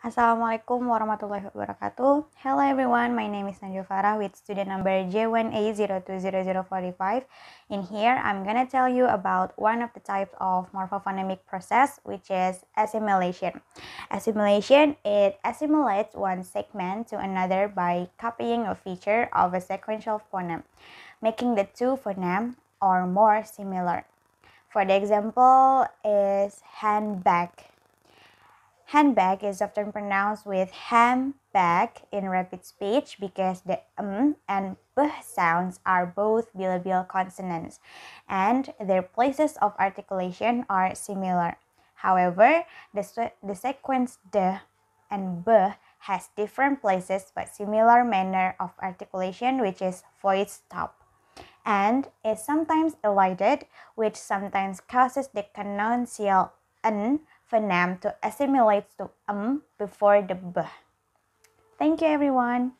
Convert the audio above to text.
Assalamualaikum warahmatullahi wabarakatuh. Hello everyone, my name is Najwa Farah with student number J1A020045. In here, I'm gonna tell you about one of the types of morphophonemic process, which is assimilation. Assimilation, it assimilates one segment to another by copying a feature of a sequential phoneme, making the two phoneme or more similar. For the example is handbag Handbag is often pronounced with ham back in rapid speech because the um and b sounds are both bilabial consonants and their places of articulation are similar. However, the, the sequence d and b has different places but similar manner of articulation which is voiced stop, and is sometimes elided which sometimes causes the canonical n phoneme to assimilate to um before the b. Thank you everyone.